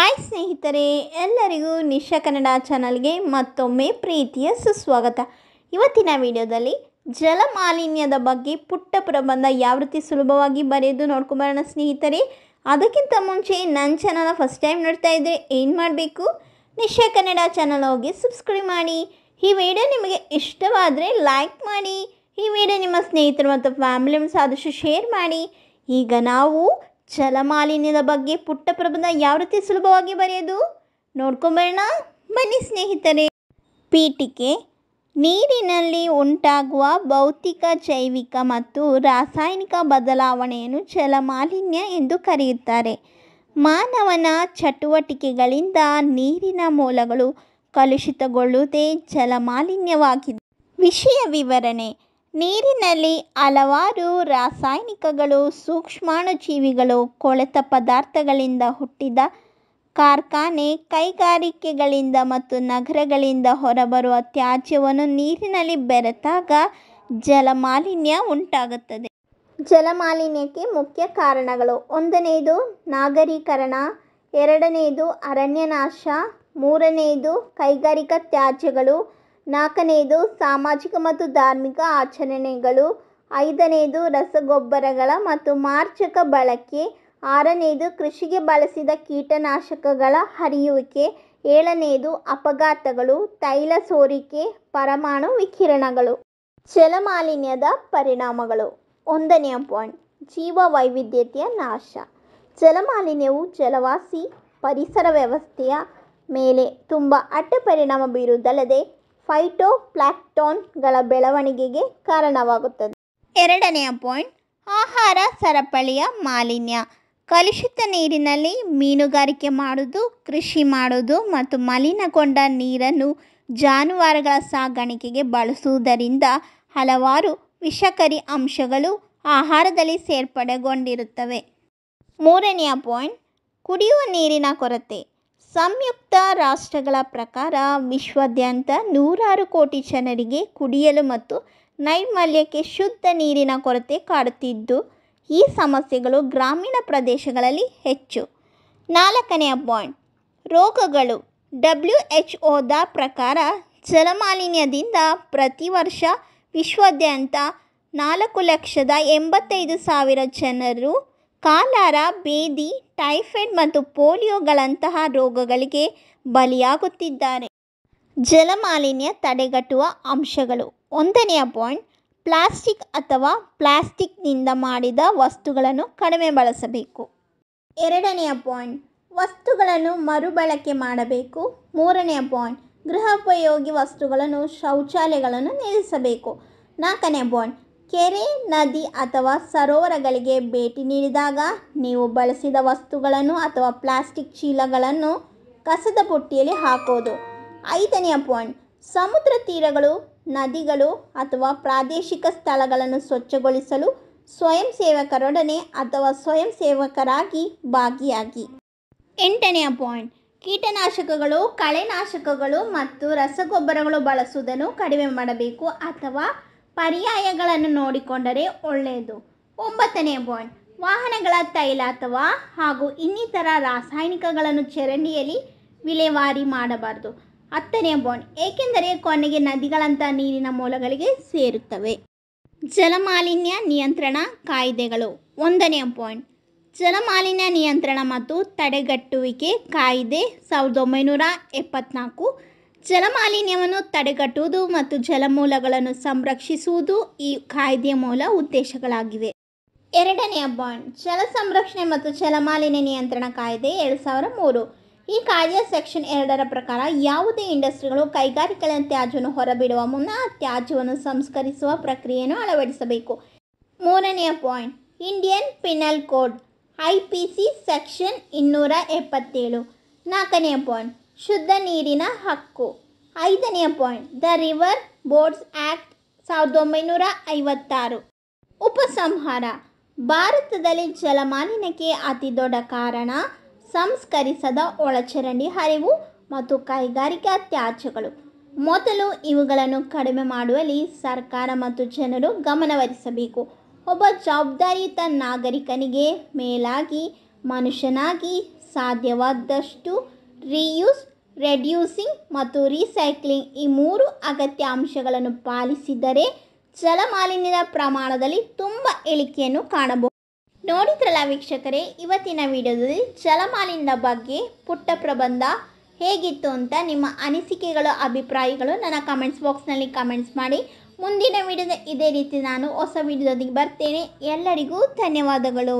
hi ಸ್ನೇಹಿತರೆ ಎಲ್ಲರಿಗೂ ನಿಶಾ ಕನ್ನಡ ಚಾನಲ್ಗೆ ಮತ್ತೊಮ್ಮೆ ಪ್ರೀತಿಯ ಸುಸ್ವಾಗತ ಇವತ್ತಿನ ವಿಡಿಯೋದಲ್ಲಿ ಜಲಮಾಲಿನ್ಯದ ಬಗ್ಗೆ ಪುಟ್ಟ ಪ್ರಬಂಧ ಯಾವ ರೀತಿ ಸುಲಭವಾಗಿ ಬರೆಯೋದು ನೋಡ್ಕೊಂಬರೋಣ ಸ್ನೇಹಿತರೆ ಅದಕ್ಕಿಂತ ಮುಂಚೆ ನನ್ನ ಚಾನಲ್ ಫಸ್ಟ್ ಟೈಮ್ ನೋಡ್ತಾ ಇದ್ದರೆ ಏನು ಮಾಡಬೇಕು ನಿಶಾ ಕನ್ನಡ ಚಾನಲ್ ಹೋಗಿ ಸಬ್ಸ್ಕ್ರೈಬ್ ಮಾಡಿ ಈ ವಿಡಿಯೋ ನಿಮಗೆ ಇಷ್ಟವಾದರೆ ಲೈಕ್ ಮಾಡಿ ಈ ವಿಡಿಯೋ ನಿಮ್ಮ ಸ್ನೇಹಿತರು ಮತ್ತು ಫ್ಯಾಮಿಲಿ ಮೆಂಬರ್ಸ್ ಆದಷ್ಟು ಶೇರ್ ಮಾಡಿ ಈಗ ನಾವು ಜಲಮಾಲಿನ್ಯದ ಬಗ್ಗೆ ಪುಟ್ಟ ಪ್ರಬಂಧ ಯಾವ ರೀತಿ ಸುಲಭವಾಗಿ ಬರೆಯೋದು ನೋಡ್ಕೊಂಬರೋಣ ಬನ್ನಿ ಸ್ನೇಹಿತರೆ ಪೀಠಿಕೆ ನೀರಿನಲ್ಲಿ ಉಂಟಾಗುವ ಭೌತಿಕ ಜೈವಿಕ ಮತ್ತು ರಾಸಾಯನಿಕ ಬದಲಾವಣೆಯನ್ನು ಜಲಮಾಲಿನ್ಯ ಎಂದು ಕರೆಯುತ್ತಾರೆ ಮಾನವನ ಚಟುವಟಿಕೆಗಳಿಂದ ನೀರಿನ ಮೂಲಗಳು ಕಲುಷಿತಗೊಳ್ಳುವುದೇ ಜಲಮಾಲಿನ್ಯವಾಗಿದೆ ವಿಷಯ ವಿವರಣೆ ನೀರಿನಲ್ಲಿ ಹಲವಾರು ರಾಸಾಯನಿಕಗಳು ಸೂಕ್ಷ್ಮಾಣುಜೀವಿಗಳು ಕೊಳೆತ ಪದಾರ್ಥಗಳಿಂದ ಹುಟ್ಟಿದ ಕಾರ್ಖಾನೆ ಕೈಗಾರಿಕೆಗಳಿಂದ ಮತ್ತು ನಗರಗಳಿಂದ ಹೊರಬರುವ ತ್ಯಾಜ್ಯವನ್ನು ನೀರಿನಲ್ಲಿ ಬೆರೆತಾಗ ಜಲಮಾಲಿನ್ಯ ಉಂಟಾಗುತ್ತದೆ ಜಲಮಾಲಿನ್ಯಕ್ಕೆ ಮುಖ್ಯ ಕಾರಣಗಳು ಒಂದನೆಯದು ನಾಗರೀಕರಣ ಎರಡನೆಯದು ಅರಣ್ಯನಾಶ ಮೂರನೆಯದು ಕೈಗಾರಿಕಾ ತ್ಯಾಜ್ಯಗಳು ನಾಲ್ಕನೆಯದು ಸಾಮಾಜಿಕ ಮತ್ತು ಧಾರ್ಮಿಕ ಆಚರಣೆಗಳು ಐದನೆಯದು ರಸಗೊಬ್ಬರಗಳ ಮತ್ತು ಮಾರ್ಚಕ ಬಳಕೆ ಆರನೆಯದು ಕೃಷಿಗೆ ಬಳಸಿದ ಕೀಟನಾಶಕಗಳ ಹರಿಯುವಿಕೆ ಏಳನೆಯದು ಅಪಘಾತಗಳು ತೈಲ ಸೋರಿಕೆ ಪರಮಾಣು ವಿಕಿರಣಗಳು ಜಲಮಾಲಿನ್ಯದ ಪರಿಣಾಮಗಳು ಒಂದನೆಯ ಪಾಯಿಂಟ್ ಜೀವ ವೈವಿಧ್ಯತೆಯ ನಾಶ ಜಲಮಾಲಿನ್ಯವು ಜಲವಾಸಿ ಪರಿಸರ ವ್ಯವಸ್ಥೆಯ ಮೇಲೆ ತುಂಬ ಅಡ್ಡ ಪರಿಣಾಮ ಬೀರುವುದಲ್ಲದೆ ಫೈಟೋಪ್ಲಾಕ್ಟೋನ್ಗಳ ಬೆಳವಣಿಗೆಗೆ ಕಾರಣವಾಗುತ್ತದೆ ಎರಡನೆಯ ಪಾಯಿಂಟ್ ಆಹಾರ ಸರಪಳಿಯ ಮಾಲಿನ್ಯ ಕಲುಷಿತ ನೀರಿನಲ್ಲಿ ಮೀನುಗಾರಿಕೆ ಮಾಡುವುದು ಕೃಷಿ ಮಾಡುವುದು ಮತ್ತು ಮಲಿನಗೊಂಡ ನೀರನ್ನು ಜಾನುವಾರುಗಳ ಸಾಗಾಣಿಕೆಗೆ ಬಳಸುವುದರಿಂದ ಹಲವಾರು ವಿಷಕರಿ ಅಂಶಗಳು ಆಹಾರದಲ್ಲಿ ಸೇರ್ಪಡೆಗೊಂಡಿರುತ್ತವೆ ಮೂರನೆಯ ಪಾಯಿಂಟ್ ಕುಡಿಯುವ ನೀರಿನ ಕೊರತೆ ಸಂಯುಕ್ತ ರಾಷ್ಟ್ರಗಳ ಪ್ರಕಾರ ವಿಶ್ವಾದ್ಯಂತ ನೂರಾರು ಕೋಟಿ ಜನರಿಗೆ ಕುಡಿಯಲು ಮತ್ತು ನೈರ್ಮಲ್ಯಕ್ಕೆ ಶುದ್ಧ ನೀರಿನ ಕೊರತೆ ಕಾಡುತ್ತಿದ್ದು ಈ ಸಮಸ್ಯೆಗಳು ಗ್ರಾಮೀಣ ಪ್ರದೇಶಗಳಲ್ಲಿ ಹೆಚ್ಚು ನಾಲ್ಕನೆಯ ಪಾಯಿಂಟ್ ರೋಗಗಳು ಡಬ್ಲ್ಯೂ ಎಚ್ ಒದ ಪ್ರಕಾರ ಜಲಮಾಲಿನ್ಯದಿಂದ ಪ್ರತಿ ವರ್ಷ ವಿಶ್ವಾದ್ಯಂತ ನಾಲ್ಕು ಲಕ್ಷದ ಎಂಬತ್ತೈದು ಸಾವಿರ ಜನರು ಕಾಲಾರ ಬೇದಿ ಟೈಫೈಡ್ ಮತ್ತು ಪೋಲಿಯೋಗಳಂತಹ ರೋಗಗಳಿಗೆ ಬಲಿಯಾಗುತ್ತಿದ್ದಾರೆ ಜಲಮಾಲಿನ್ಯ ತಡೆಗಟ್ಟುವ ಅಂಶಗಳು ಒಂದನೆಯ ಪಾಯಿಂಟ್ ಪ್ಲಾಸ್ಟಿಕ್ ಅಥವಾ ಪ್ಲಾಸ್ಟಿಕ್ನಿಂದ ಮಾಡಿದ ವಸ್ತುಗಳನ್ನು ಕಡಿಮೆ ಬಳಸಬೇಕು ಎರಡನೆಯ ಪಾಯಿಂಟ್ ವಸ್ತುಗಳನ್ನು ಮರುಬಳಕೆ ಮಾಡಬೇಕು ಮೂರನೆಯ ಪಾಯಿಂಟ್ ಗೃಹೋಪಯೋಗಿ ವಸ್ತುಗಳನ್ನು ಶೌಚಾಲಯಗಳನ್ನು ನಿಲ್ಲಿಸಬೇಕು ನಾಲ್ಕನೇ ಪಾಯಿಂಟ್ ಕೆರೆ ನದಿ ಅಥವಾ ಸರೋವರಗಳಿಗೆ ಭೇಟಿ ನೀಡಿದಾಗ ನೀವು ಬಳಸಿದ ವಸ್ತುಗಳನ್ನು ಅಥವಾ ಪ್ಲಾಸ್ಟಿಕ್ ಚೀಲಗಳನ್ನು ಕಸದ ಬುಟ್ಟಿಯಲ್ಲಿ ಹಾಕೋದು ಐದನೆಯ ಪಾಯಿಂಟ್ ಸಮುದ್ರ ತೀರಗಳು ನದಿಗಳು ಅಥವಾ ಪ್ರಾದೇಶಿಕ ಸ್ಥಳಗಳನ್ನು ಸ್ವಚ್ಛಗೊಳಿಸಲು ಸ್ವಯಂ ಸೇವಕರೊಡನೆ ಅಥವಾ ಸ್ವಯಂ ಸೇವಕರಾಗಿ ಭಾಗಿಯಾಗಿ ಎಂಟನೆಯ ಪಾಯಿಂಟ್ ಕೀಟನಾಶಕಗಳು ಕಳೆನಾಶಕಗಳು ಮತ್ತು ರಸಗೊಬ್ಬರಗಳು ಬಳಸುವುದನ್ನು ಕಡಿಮೆ ಮಾಡಬೇಕು ಅಥವಾ ಪರ್ಯಾಯಗಳನ್ನು ನೋಡಿಕೊಂಡರೆ ಒಳ್ಳೆಯದು ಒಂಬತ್ತನೇ ಪಾಯಿಂಟ್ ವಾಹನಗಳ ತೈಲ ಅಥವಾ ಹಾಗೂ ಇನ್ನಿತರ ರಾಸಾಯನಿಕಗಳನ್ನು ಚರಂಡಿಯಲ್ಲಿ ವಿಲೇವಾರಿ ಮಾಡಬಾರದು ಹತ್ತನೇ ಬಾಂಡ್ ಏಕೆಂದರೆ ಕೊನೆಗೆ ನದಿಗಳಂಥ ನೀರಿನ ಮೂಲಗಳಿಗೆ ಸೇರುತ್ತವೆ ಜಲಮಾಲಿನ್ಯ ನಿಯಂತ್ರಣ ಕಾಯ್ದೆಗಳು ಒಂದನೇ ಪಾಯಿಂಟ್ ಜಲಮಾಲಿನ್ಯ ನಿಯಂತ್ರಣ ಮತ್ತು ತಡೆಗಟ್ಟುವಿಕೆ ಕಾಯ್ದೆ ಸಾವಿರದ ಒಂಬೈನೂರ ಎಪ್ಪತ್ನಾಲ್ಕು ಜಲಮಾಲಿನ್ಯವನ್ನು ತಡೆಗಟ್ಟುವುದು ಮತ್ತು ಜಲಮೂಲಗಳನ್ನು ಸಂರಕ್ಷಿಸುವುದು ಈ ಕಾಯ್ದೆಯ ಮೂಲ ಉದ್ದೇಶಗಳಾಗಿವೆ ಎರಡನೆಯ ಬಾಂಡ್ ಜಲ ಸಂರಕ್ಷಣೆ ಮತ್ತು ಜಲಮಾಲಿನ್ಯ ನಿಯಂತ್ರಣ ಕಾಯ್ದೆ ಎರಡು ಸಾವಿರ ಮೂರು ಈ ಕಾಯ್ದೆಯ ಸೆಕ್ಷನ್ ಎರಡರ ಪ್ರಕಾರ ಯಾವುದೇ ಇಂಡಸ್ಟ್ರಿಗಳು ಕೈಗಾರಿಕೆಗಳ ತ್ಯಾಜ್ಯವನ್ನು ಹೊರಬಿಡುವ ಮುನ್ನ ತ್ಯಾಜ್ಯವನ್ನು ಸಂಸ್ಕರಿಸುವ ಪ್ರಕ್ರಿಯೆಯನ್ನು ಅಳವಡಿಸಬೇಕು ಮೂರನೆಯ point Indian penal code I P C section ಇನ್ನೂರ ಎಪ್ಪತ್ತೇಳು ನಾಲ್ಕನೆಯ ಪಾಯಿಂಟ್ ಶುದ್ಧ ನೀರಿನ ಹಕ್ಕು ಐದನೆಯ point the river boards act ಸಾವಿರದ ಒಂಬೈನೂರ ಐವತ್ತಾರು ಉಪಸಂಹಾರ ಭಾರತದಲ್ಲಿ ಜಲಮಾಲಿನ್ಯಕ್ಕೆ ಅತಿ ದೊಡ್ಡ ಕಾರಣ ಸಂಸ್ಕರಿಸದ ಒಳಚರಂಡಿ ಹರಿವು ಮತ್ತು ಕೈಗಾರಿಕಾ ತ್ಯಾಜ್ಯಗಳು ಮೊದಲು ಇವುಗಳನ್ನು ಕಡಿಮೆ ಮಾಡುವಲ್ಲಿ ಸರ್ಕಾರ ಮತ್ತು ಜನರು ಗಮನಹರಿಸಬೇಕು ಒಬ್ಬ ಜವಾಬ್ದಾರಿಯುತ ನಾಗರಿಕನಿಗೆ ಮೇಲಾಗಿ ಮನುಷ್ಯನಾಗಿ ಸಾಧ್ಯವಾದಷ್ಟು ರೀಯೂಸ್ ರೆಡ್ಯೂಸಿಂಗ್ ಮತ್ತು ರೀಸೈಕ್ಲಿಂಗ್ ಈ ಮೂರು ಅಗತ್ಯ ಅಂಶಗಳನ್ನು ಪಾಲಿಸಿದರೆ ಜಲಮಾಲಿನ್ಯದ ಪ್ರಮಾಣದಲ್ಲಿ ತುಂಬ ಇಳಿಕೆಯನ್ನು ಕಾಣಬಹುದು ನೋಡಿದ್ರಲ್ಲ ವೀಕ್ಷಕರೇ ಇವತ್ತಿನ ವಿಡಿಯೋದಲ್ಲಿ ಜಲಮಾಲಿನ್ಯದ ಬಗ್ಗೆ ಪುಟ್ಟ ಪ್ರಬಂಧ ಹೇಗಿತ್ತು ಅಂತ ನಿಮ್ಮ ಅನಿಸಿಕೆಗಳು ಅಭಿಪ್ರಾಯಗಳು ನನ್ನ ಕಮೆಂಟ್ಸ್ ಬಾಕ್ಸ್ನಲ್ಲಿ ಕಮೆಂಟ್ಸ್ ಮಾಡಿ ಮುಂದಿನ ವಿಡಿಯೋದ ಇದೇ ರೀತಿ ನಾನು ಹೊಸ ವಿಡಿಯೋದೊಂದಿಗೆ ಬರ್ತೇನೆ ಎಲ್ಲರಿಗೂ ಧನ್ಯವಾದಗಳು